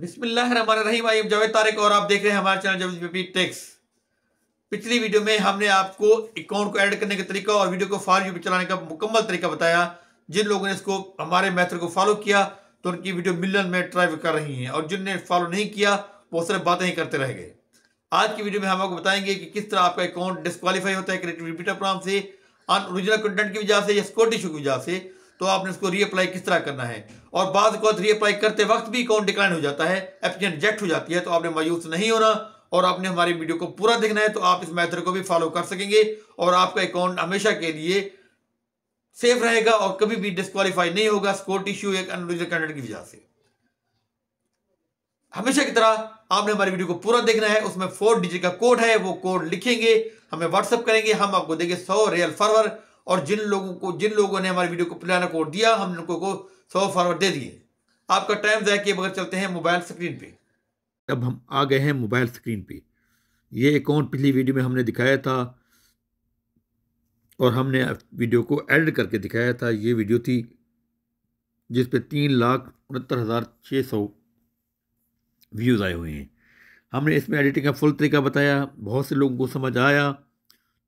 बिस्मिल्लाम जावेद तारिक और आप देख रहे हैं हमारे चैनल जावेद टेक्स पिछली वीडियो में हमने आपको अकाउंट को ऐड करने का तरीका और वीडियो को फॉर यू चलाने का मुकम्मल तरीका बताया जिन लोगों ने इसको हमारे मेथड को फॉलो किया तो उनकी वीडियो मिलियन में ट्राइव कर रही हैं और जिनने फॉलो नहीं किया वो सारी बातें ही करते रह गए आज की वीडियो में हम आपको बताएंगे कि किस तरह आपका अकाउंट डिस्कालीफाई होता है क्रिएटिव रिपीटर प्रोग्राम से अन ओरिजिनल कंटेंट की वजह से या स्कोट इशू की वजह से तो आपने उसको रीअप्लाई किस तरह करना है और बाद रीअप्लाई करते वक्त भी अकाउंट डिक्लाइन हो जाता है एप्लीकेशन रिजेक्ट हो जाती है तो आपने मायूस नहीं होना और आपने हमारे वीडियो को पूरा देखना है तो आप इस मैथड को भी फॉलो कर सकेंगे और आपका अकाउंट हमेशा के लिए सेफ रहेगा और कभी भी डिस्कालीफाई नहीं होगा स्कोर इश्यू या कैंडिडेट की वजह से हमेशा की तरह आपने हमारी वीडियो को पूरा देखना है उसमें फोर डिजिट का कोड है वो कोड लिखेंगे हमें व्हाट्सअप करेंगे हम आपको देंगे सौ रियल फॉरवर्ड और जिन लोगों को जिन लोगों ने हमारे वीडियो को प्लान कोड दिया हम उनको को सौ फॉरवर्ड दे दिए आपका टाइम जाए कि बगैर चलते हैं मोबाइल स्क्रीन पे अब हम आ गए हैं मोबाइल स्क्रीन पे ये अकाउंट पिछली वीडियो में हमने दिखाया था और हमने वीडियो को एडिट करके दिखाया था ये वीडियो थी जिस तीन लाख उनहत्तर हज़ार छः सौ व्यूज़ आए हुए हैं हमने इसमें एडिटिंग का फुल तरीका बताया बहुत से लोगों को समझ आया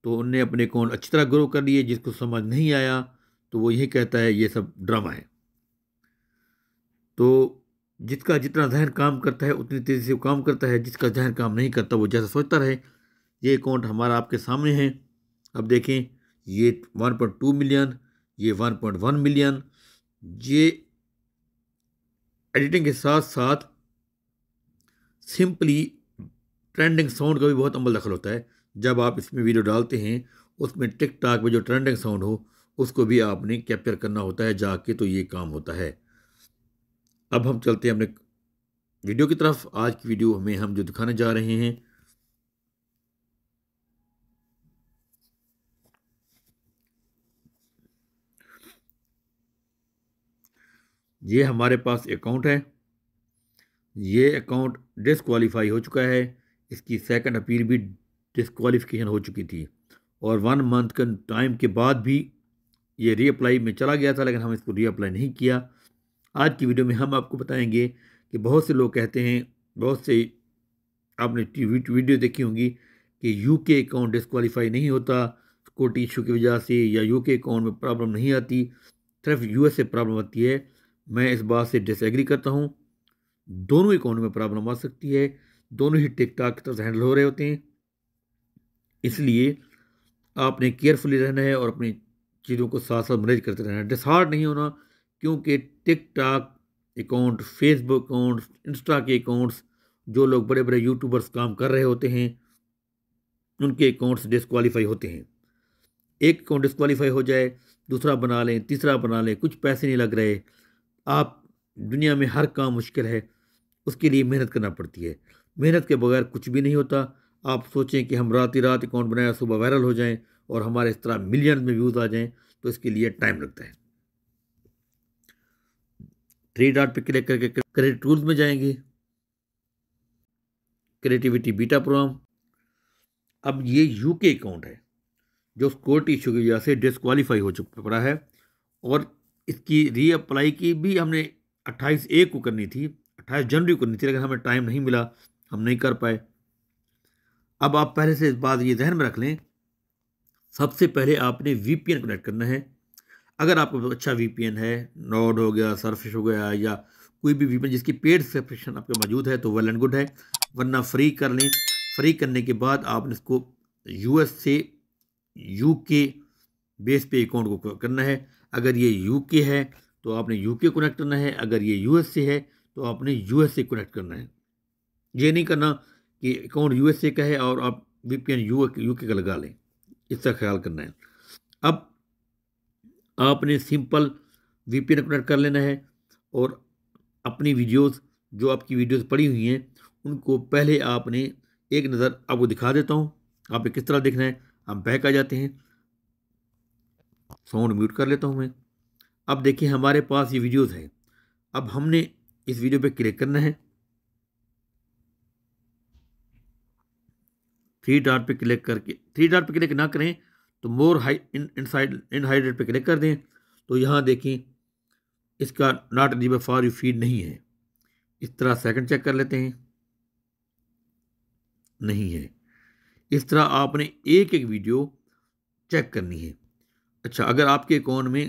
तो उनने अपने कौन अच्छी तरह ग्रो कर लिए जिसको समझ नहीं आया तो वो यही कहता है ये सब ड्रामा है तो जिसका जितना जहन काम करता है उतनी तेज़ी से वो काम करता है जिसका जहन काम नहीं करता वो जैसा सोचता रहे ये अकाउंट हमारा आपके सामने है अब देखें ये 1.2 मिलियन ये 1.1 मिलियन ये एडिटिंग के साथ साथ सिंपली ट्रेंडिंग साउंड का भी बहुत अमल दखल होता है जब आप इसमें वीडियो डालते हैं उसमें टिक टाक में जो ट्रेंडिंग साउंड हो उसको भी आपने कैप्चर करना होता है जाके तो ये काम होता है अब हम चलते हैं अपने वीडियो की तरफ आज की वीडियो में हम जो दिखाने जा रहे हैं ये हमारे पास अकाउंट है ये अकाउंट डिसक्वालीफाई हो चुका है इसकी सेकंड अपील भी डिस्कवालिफिकेशन हो चुकी थी और वन मंथ के टाइम के बाद भी ये रीअप्लाई में चला गया था लेकिन हम इसको रीअप्लाई नहीं किया आज की वीडियो में हम आपको बताएंगे कि बहुत से लोग कहते हैं बहुत से आपने वीडियो देखी होंगी कि यूके अकाउंट डिस्कवालीफाई नहीं होता सिक्योरिटी इशू की वजह से या यूके अकाउंट में प्रॉब्लम नहीं आती सिर्फ यूएस से प्रॉब्लम आती है मैं इस बात से डिसएग्री करता हूँ दोनों अकाउंट में प्रॉब्लम आ सकती है दोनों ही टिकट टाक की तरह हैंडल हो रहे होते हैं इसलिए आपने केयरफुली रहना है और अपनी चीज़ों को साथ साथ मैनेज करते रहना है डिसहार्ड नहीं होना क्योंकि TikTok account Facebook account Insta के अकाउंट्स जो लोग बड़े बड़े यूट्यूबर्स काम कर रहे होते हैं उनके अकाउंट्स डिसक्वालीफाई होते हैं एक अकाउंट डिसक्वालीफाई हो जाए दूसरा बना लें तीसरा बना लें कुछ पैसे नहीं लग रहे आप दुनिया में हर काम मुश्किल है उसके लिए मेहनत करना पड़ती है मेहनत के बगैर कुछ भी नहीं होता आप सोचें कि हम रात ही रात अकाउंट बनाए सुबह वायरल हो जाएं और हमारे इस तरह मिलियन में व्यूज़ आ जाएं तो इसके लिए टाइम लगता है थ्री डॉट पे क्लिक करके क्रेडिट टूल्स में जाएंगे क्रिएटिविटी बीटा प्रोग्राम अब ये यूके अकाउंट है जो सिक्योरिटी इशू की वजह से डिसक्वालीफाई हो चुका पड़ा है और इसकी रीअप्लाई की भी हमने अट्ठाईस ए को करनी थी अट्ठाईस जनवरी को करनी थी लेकिन हमें टाइम नहीं मिला हम नहीं कर पाए अब आप पहले से इस बात ये जहन में रख लें सबसे पहले आपने वी कनेक्ट करना है अगर आपको मतलब अच्छा वी है नोड हो गया सरफिश हो गया या कोई भी वी जिसकी पेड सब्सक्रिप्शन आपके मौजूद है तो वेल एंड गुड है वरना फ्री कर लें फ्री करने के बाद आपने इसको यूएस से यूके बेस पे अकाउंट को करना है अगर ये यूके है तो आपने यूके कनेक्ट करना है अगर ये यूएस से है तो आपने यूएस से कनेक्ट करना है ये नहीं करना कि अकाउंट ए का है और आप वी पी एन यू के का लगा लें इसका ख्याल करना है अब आपने simple V P N connect कर लेना है और अपनी वीडियोस जो आपकी वीडियोस पड़ी हुई हैं उनको पहले आपने एक नज़र आपको दिखा देता हूँ आपने किस तरह देखना है आप बैक आ जाते हैं साउंड म्यूट कर लेता हूँ मैं अब देखिए हमारे पास ये वीडियोस हैं अब हमने इस वीडियो पे क्लिक करना है थ्री डॉट पे क्लिक करके थ्री डॉट पे क्लिक ना करें तो मोर हाई इन साइड इन हाइड्रेट पर क्लिक कर दें तो यहाँ देखें इसका not eligible for you feed नहीं है इस तरह सेकंड चेक कर लेते हैं नहीं है इस तरह आपने एक एक वीडियो चेक करनी है अच्छा अगर आपके अकाउंट में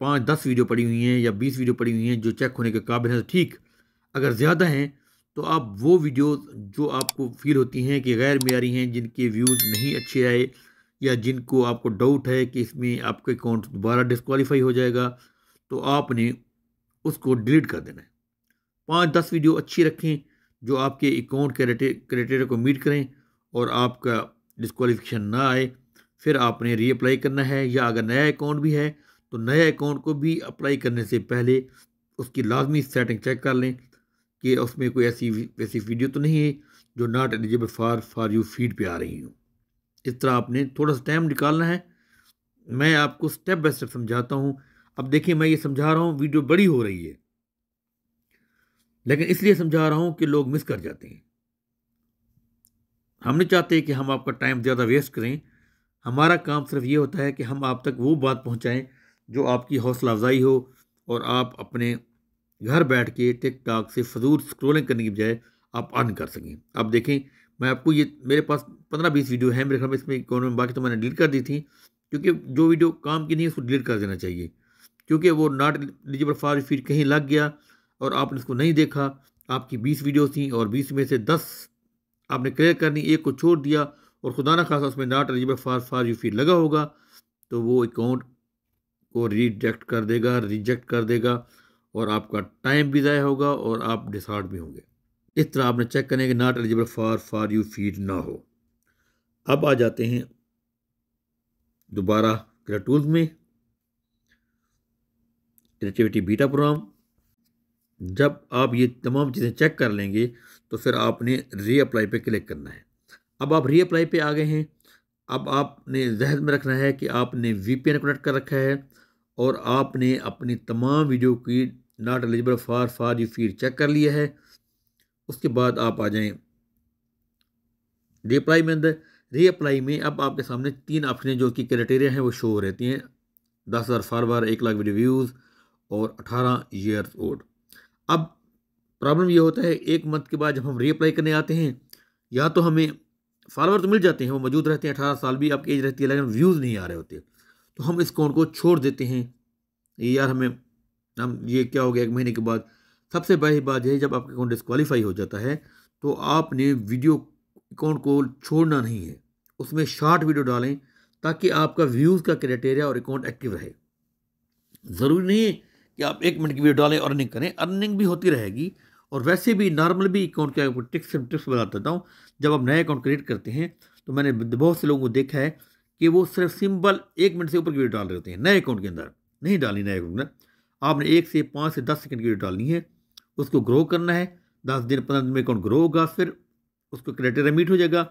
पाँच दस वीडियो पड़ी हुई हैं या बीस वीडियो पड़ी हुई हैं जो चेक होने के काबिल हैं तो ठीक अगर ज़्यादा हैं तो आप वो वीडियोस जो आपको फील होती हैं कि गैर मीरी हैं जिनके व्यूज़ नहीं अच्छे आए या जिनको आपको डाउट है कि इसमें आपका अकाउंट दोबारा डिस्कवालीफाई हो जाएगा तो आपने उसको डिलीट कर देना है पाँच दस वीडियो अच्छी रखें जो आपके अकाउंट क्राइटेरिया को मीट करें और आपका डिसकॉलीफिकेशन ना आए फिर आपने रीअप्लाई करना है या अगर नया अकाउंट भी है तो नए अकाउंट को भी अप्लाई करने से पहले उसकी लाजमी सेटिंग चेक कर लें कि उसमें कोई ऐसी ऐसी वीडियो तो नहीं है जो not eligible for for you feed पे आ रही हूँ इस तरह आपने थोड़ा सा टाइम निकालना है मैं आपको स्टेप बाय स्टेप समझाता हूँ अब देखिए मैं ये समझा रहा हूँ वीडियो बड़ी हो रही है लेकिन इसलिए समझा रहा हूँ कि लोग मिस कर जाते हैं हम नहीं चाहते कि हम आपका टाइम ज़्यादा वेस्ट करें हमारा काम सिर्फ ये होता है कि हम आप तक वो बात पहुँचाएँ जो आपकी हौसला अफजाई हो और आप अपने घर बैठ के टिकटॉक से फजूल स्क्रोलिंग करने की बजाय आप अर्न कर सकें आप देखें मैं आपको ये मेरे पास पंद्रह बीस वीडियो है मेरे ख्याल में इसमें कौन में बाकी तो मैंने डिलीट कर दी थी क्योंकि जो वीडियो काम की नहीं है उसको डिलीट कर देना चाहिए क्योंकि वो नॉट एलिजिबल फॉर फीड कहीं लग गया और आपने उसको नहीं देखा आपकी बीस वीडियो थी और बीस में से दस आपने क्लियर करनी एक को छोड़ दिया और खुदा ना खासा उसमें not eligible for for you feed लगा होगा तो वो अकाउंट को रिडेक्ट कर देगा रिजेक्ट कर देगा और आपका टाइम भी ज़ाया होगा और आप डिसहार्ड भी होंगे इस तरह आपने चेक करने कि not eligible for for you feed ना हो अब आ जाते हैं दोबारा टूल्स में क्रिएटिविटी बीटा प्रोग्राम जब आप ये तमाम चीज़ें चेक कर लेंगे तो फिर आपने रीअप्लाई पे क्लिक करना है अब आप रीअप्लाई पे आ गए हैं अब आपने जहन में रखना है कि आपने वी पी कनेक्ट कर रखा है और आपने अपनी तमाम वीडियो की not eligible for for you feed check कर लिया है उसके बाद आप आ जाएं रीअप्लाई में अंदर रीअप्लाई में अब आपके सामने तीन ऑप्शन जो कि क्राइटेरिया हैं वो शो हो रहती हैं दस हज़ार फॉलोवर एक लाख रिव्यूज़ और अठारह ईयर्स ओल्ड अब प्रॉब्लम ये होता है एक मंथ के बाद जब हम रीअप्लाई करने आते हैं या तो हमें फॉलोवर तो मिल जाते हैं वो मौजूद रहते हैं अठारह साल भी आपकी एज रहती है लेकिन व्यूज़ नहीं आ रहे होते तो हम इस अकाउंट को छोड़ देते हैं यार हमें हम ये क्या हो गया एक महीने के बाद सबसे बड़ी बात यह है जब आपका अकाउंट डिस्कवालीफाई हो जाता है तो आपने वीडियो अकाउंट को छोड़ना नहीं है उसमें शॉर्ट वीडियो डालें ताकि आपका व्यूज़ का क्राइटेरिया और अकाउंट एक्टिव रहे ज़रूरी नहीं है कि आप एक मिनट की वीडियो डालें अर्निंग करें अर्निंग भी होती रहेगी और वैसे भी नॉर्मल भी अकाउंट के टिक्स एंड टिप्स बता देता हूँ जब आप नए अकाउंट क्रिएट करते हैं तो मैंने बहुत से लोगों को देखा है कि वो सिर्फ सिंपल एक मिनट से ऊपर की वीडियो डाल रहे होते हैं नए अकाउंट के अंदर नहीं डाली नए अकाउंट के अंदर आपने एक से पाँच से दस सेकेंड की वीडियो डालनी है उसको ग्रो करना है दस दिन पंद्रह दिन में अकाउंट ग्रो होगा फिर उसको क्रेडिट मीट हो जाएगा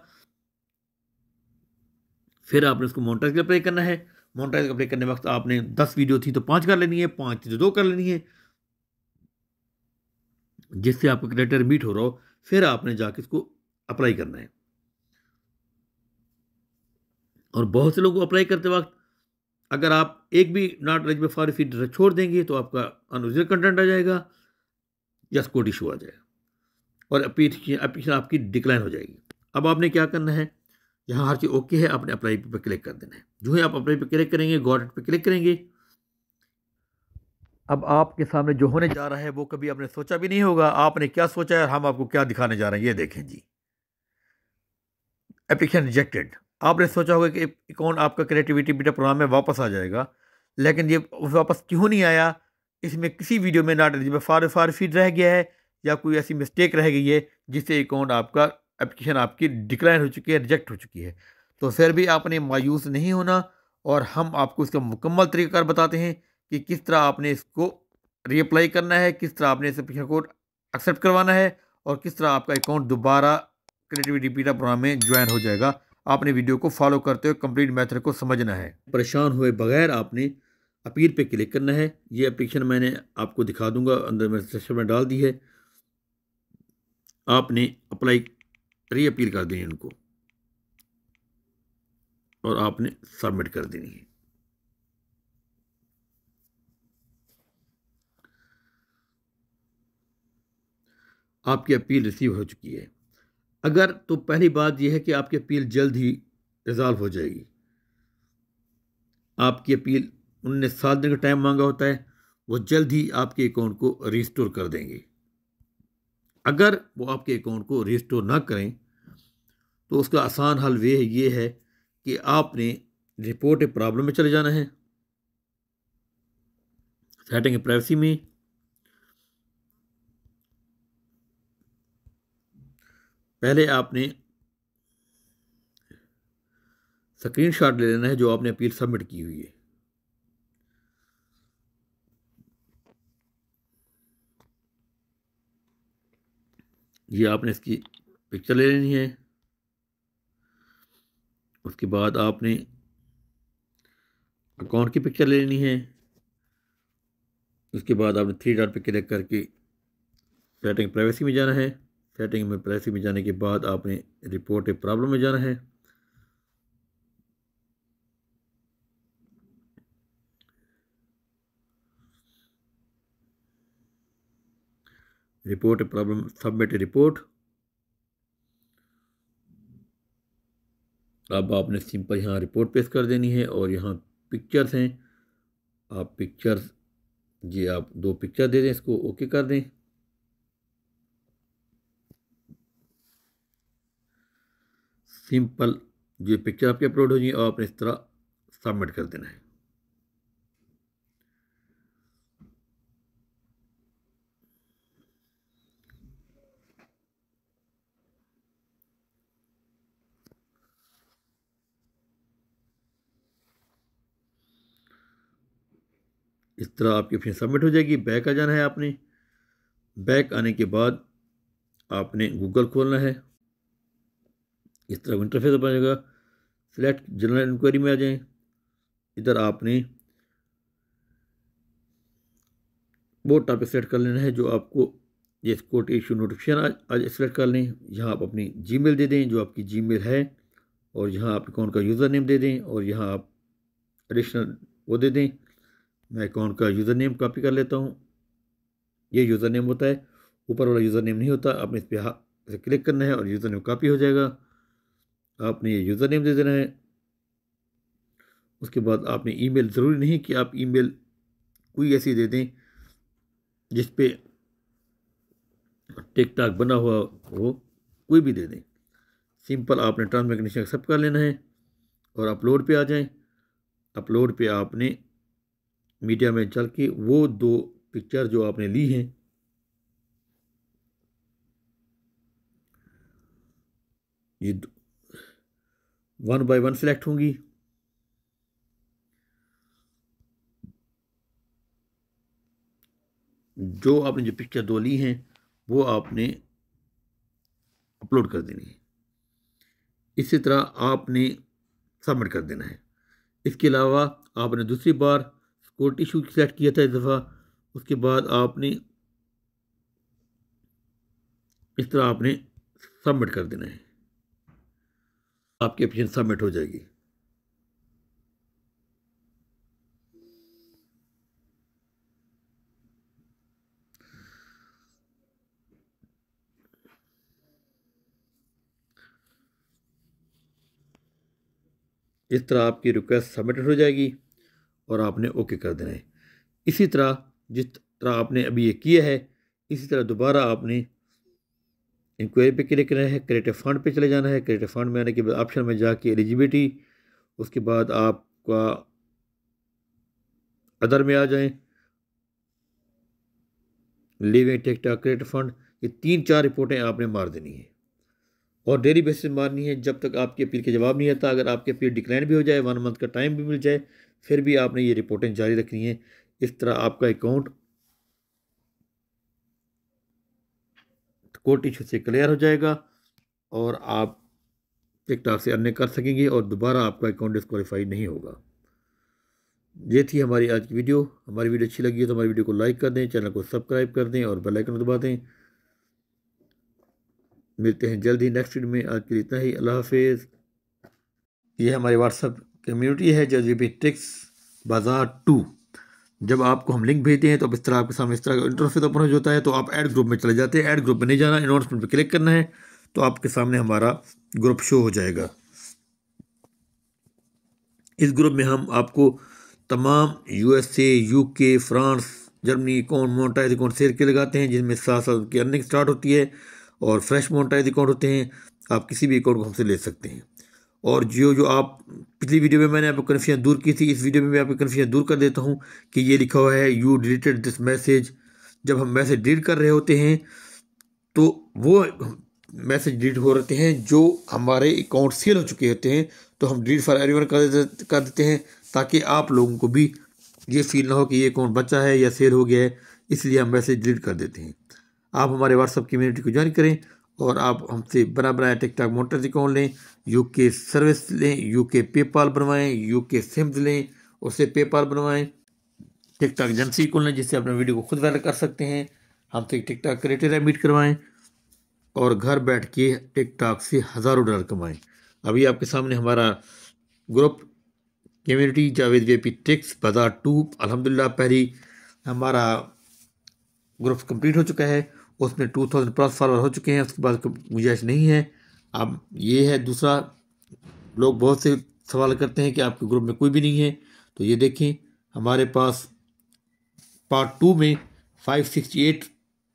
फिर आपने उसको मोनटाइज का अप्लाई करना है मोनटाइज का अप्लाई करने वक्त आपने दस वीडियो थी तो पाँच कर लेनी है पाँच थी तो दो कर लेनी है जिससे आपको क्रेटेरिया मीट हो रहा हो फिर आपने जाके इसको अप्लाई करना है और बहुत से लोग अप्लाई करते वक्त अगर आप एक भी नॉट एलिजिबल फॉर फीड छोड़ देंगे तो आपका अनयूजर कंटेंट आ जाएगा या कोड इशू आ जाएगा और अपील अपील आपकी डिक्लाइन हो जाएगी अब आपने क्या करना है यहाँ हर चीज़ ओके है आपने अप्लाई पर क्लिक कर देना है जो है आप अप्लाई पर क्लिक करेंगे गॉड पर क्लिक करेंगे अब आपके सामने जो होने जा रहा है वो कभी आपने सोचा भी नहीं होगा आपने क्या सोचा है और हम आपको क्या दिखाने जा रहे हैं ये देखें जी एप्लीकेशन रिजेक्टेड आपने सोचा होगा कि कौन आपका क्रिएटिविटी बीटा प्रोग्राम में वापस आ जाएगा लेकिन ये वापस क्यों नहीं आया इसमें किसी वीडियो में नाट एलिजिबल फार फार फीड रह गया है या कोई ऐसी मिस्टेक रह गई है जिससे अकाउंट आपका एप्लीकेशन आपकी डिक्लाइन हो चुकी है रिजेक्ट हो चुकी है तो फिर भी आपने मायूस नहीं होना और हम आपको इसका मुकम्मल तरीक़ाकार बताते हैं कि किस तरह आपने इसको रीअप्लाई करना है किस तरह आपने इस एप्लीकेशन को एक्सेप्ट करवाना है और किस तरह आपका अकाउंट दोबारा क्रिएटिविटी पीटा प्रोग्राम में ज्वाइन हो जाएगा आपने वीडियो को फॉलो करते हुए कंप्लीट मेथड को समझना है परेशान हुए बगैर आपने अपील पे क्लिक करना है ये अपीक्शन मैंने आपको दिखा दूंगा अंदर मेरे सेक्शन में डाल दी है आपने अप्लाई री अपील कर देनी उनको और आपने सबमिट कर देनी है आपकी अपील रिसीव हो चुकी है अगर तो पहली बात यह है कि आपकी अपील जल्द ही रिज़ॉल्व हो जाएगी आपकी अपील उनने सात दिन का टाइम मांगा होता है वो जल्द ही आपके अकाउंट को रिस्टोर कर देंगे अगर वो आपके अकाउंट को रिस्टोर ना करें तो उसका आसान हल वे ये है कि आपने रिपोर्ट प्रॉब्लम में चले जाना है सेटिंग प्राइवेसी में पहले आपने स्क्रीनशॉट ले लेना है जो आपने अपील सबमिट की हुई है ये आपने इसकी पिक्चर ले लेनी है उसके बाद आपने अकाउंट की पिक्चर ले लेनी है उसके बाद आपने थ्री डॉट पे क्लिक करके सेटिंग प्राइवेसी में जाना है सेटिंग में प्राइसी में जाने के बाद आपने रिपोर्ट प्रॉब्लम में जाना है रिपोर्ट प्रॉब्लम सबमिट रिपोर्ट अब आपने सिंपल यहाँ रिपोर्ट पेश कर देनी है और यहाँ पिक्चर्स हैं आप पिक्चर्स जी आप दो पिक्चर दे दें इसको ओके कर दें सिंपल जो पिक्चर आपकी अपलोड होगी और आपने इस तरह सबमिट कर देना है इस तरह आपकी फिर सबमिट हो जाएगी बैक आ जाना है आपने बैक आने के बाद आपने गूगल खोलना है इस तरह इंटरफेस अपना जाएगा सिलेक्ट जनरल इंक्वायरी में आ जाएं इधर आपने वो टॉपिक सेलेक्ट कर लेना है जो आपको ये कोर्ट इशू नोटिफिकेशन आज आज सेलेक्ट कर लें यहाँ आप अपनी जीमेल दे दें जो आपकी जीमेल है और यहाँ आप अकाउंट का यूज़र नेम दे दें और यहाँ आप एडिशनल वो दे दें मैं अकाउंट का यूज़र नेम कॉपी कर लेता हूँ ये यूज़र नेम होता है ऊपर वाला यूज़र नेम नहीं होता आपने इस पर क्लिक करना है और यूज़र नेम कॉपी हो जाएगा आपने ये यूज़र नेम दे देना है उसके बाद आपने ईमेल ज़रूरी नहीं कि आप ईमेल कोई ऐसी दे दें जिस पे टिक टाक बना हुआ हो कोई भी दे दें सिंपल आपने ट्रांस एक्सेप्ट कर लेना है और अपलोड पे आ जाएं अपलोड पे आपने मीडिया में चल के वो दो पिक्चर जो आपने ली हैं ये वन बाय वन सिलेक्ट होंगी जो आपने जो पिक्चर दो ली हैं वो आपने अपलोड कर देनी है इसी तरह आपने सबमिट कर देना है इसके अलावा आपने दूसरी बार सिक्योरिटी इशू सेलेक्ट किया था इस दफ़ा उसके बाद आपने इस तरह आपने सबमिट कर देना है आपकी एप्लीकेशन सबमिट हो जाएगी इस तरह आपकी रिक्वेस्ट सबमिटेड हो जाएगी और आपने ओके कर देना है इसी तरह जिस तरह आपने अभी ये किया है इसी तरह दोबारा आपने इंक्वायरी पे क्लिक करना है क्रिएटिव फंड पे चले जाना है क्रिएटिव फंड में आने के बाद ऑप्शन में जाके एलिजिबिलिटी उसके बाद आपका अदर में आ जाए लिविंग टेक्टा क्रिएटिव फंड ये तीन चार रिपोर्टें आपने मार देनी है और डेली बेसिस मारनी है जब तक आपकी अपील का जवाब नहीं आता अगर आपकी अपील डिक्लाइन भी हो जाए वन मंथ का टाइम भी मिल जाए फिर भी आपने ये रिपोर्टें जारी रखनी है इस तरह आपका अकाउंट कोर्ट इशू से क्लियर हो जाएगा और आप एक से अन्य कर सकेंगे और दोबारा आपका अकाउंट डिस्कवालीफाई नहीं होगा ये थी हमारी आज की वीडियो हमारी वीडियो अच्छी लगी है तो हमारी वीडियो को लाइक कर दें चैनल को सब्सक्राइब कर दें और बेल आइकन दबा दें मिलते हैं जल्द ही नेक्स्ट वीडियो में आज के लिए इतना ही अल्लाह हाफिज़ ये हमारी व्हाट्सअप कम्युनिटी है जजबी टिक्स बाज़ार टू जब आपको हम लिंक भेजते हैं तो अब इस तरह आपके सामने इस तरह का इंटरफेस ओपन हो जाता है तो आप ऐड ग्रुप में चले जाते हैं ऐड ग्रुप में नहीं जाना अनाउंसमेंट पर क्लिक करना है तो आपके सामने हमारा ग्रुप शो हो जाएगा इस ग्रुप में हम आपको तमाम USA UK France Germany account monetize account share के लगाते हैं जिनमें साथ साथ उनकी अर्निंग स्टार्ट होती है और फ्रेश मोनटाइज अकाउंट होते हैं आप किसी भी अकाउंट को हमसे ले सकते हैं और जो जो आप पिछली वीडियो में मैंने आपको कन्फ्यूजन दूर की थी इस वीडियो में मैं आपको कन्फ्यूजन दूर कर देता हूँ कि ये लिखा हुआ है यू डिलीटेड दिस मैसेज जब हम मैसेज डिलीट कर रहे होते हैं तो वो मैसेज डिलीट हो रहते हैं जो हमारे अकाउंट सेल हो चुके होते हैं तो हम डिलीट फॉर एवरीवन कर देते कर देते हैं ताकि आप लोगों को भी ये फील ना हो कि ये अकाउंट बचा है या सेल हो गया है इसलिए हम मैसेज डिलीट कर देते हैं आप हमारे व्हाट्सअप कम्युनिटी को ज्वाइन करें और आप हमसे बना बनाया टिकटॉक मोटर अकाउंट लें यू के सर्विस लें यू के पेपाल बनवाएं यू के सिम्स लें उससे पेपाल बनवाएं टिकटॉक एजेंसी खोल लें जिससे अपने वीडियो को खुद वायरल कर सकते हैं हमसे टिकटॉक क्रिएटर मीट करवाएं और घर बैठ के टिकटॉक से हज़ारों डॉलर कमाएँ अभी आपके सामने हमारा ग्रुप कम्यूनिटी जावेद वे पी टिक्स बाज़ार टू अलहमदिल्ला पहली हमारा ग्रुप कंप्लीट हो चुका है उसमें टू थाउजेंड प्लस फॉलोअर हो चुके हैं उसके बाद गुंजाइश नहीं है अब ये है दूसरा लोग बहुत से सवाल करते हैं कि आपके ग्रुप में कोई भी नहीं है तो ये देखें हमारे पास पार्ट टू में फाइव सिक्सटी एट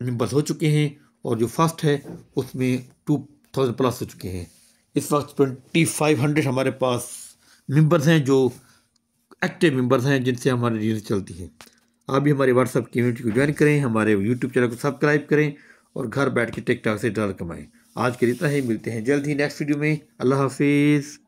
मेम्बर्स हो चुके हैं और जो फर्स्ट है उसमें टू थाउजेंड प्लस हो चुके हैं इस वक्त ट्वेंटी फाइव हंड्रेड हमारे पास मेम्बर्स हैं जो एक्टिव मेम्बर्स हैं जिनसे हमारी रील चलती है आप भी हमारे व्हाट्सअप कम्युनिटी को ज्वाइन करें हमारे यूट्यूब चैनल को सब्सक्राइब करें और घर बैठ के टिकटॉक से डॉलर कमाएँ आज के लिए इतना ही मिलते हैं जल्द ही नेक्स्ट वीडियो में अल्लाह हाफिज़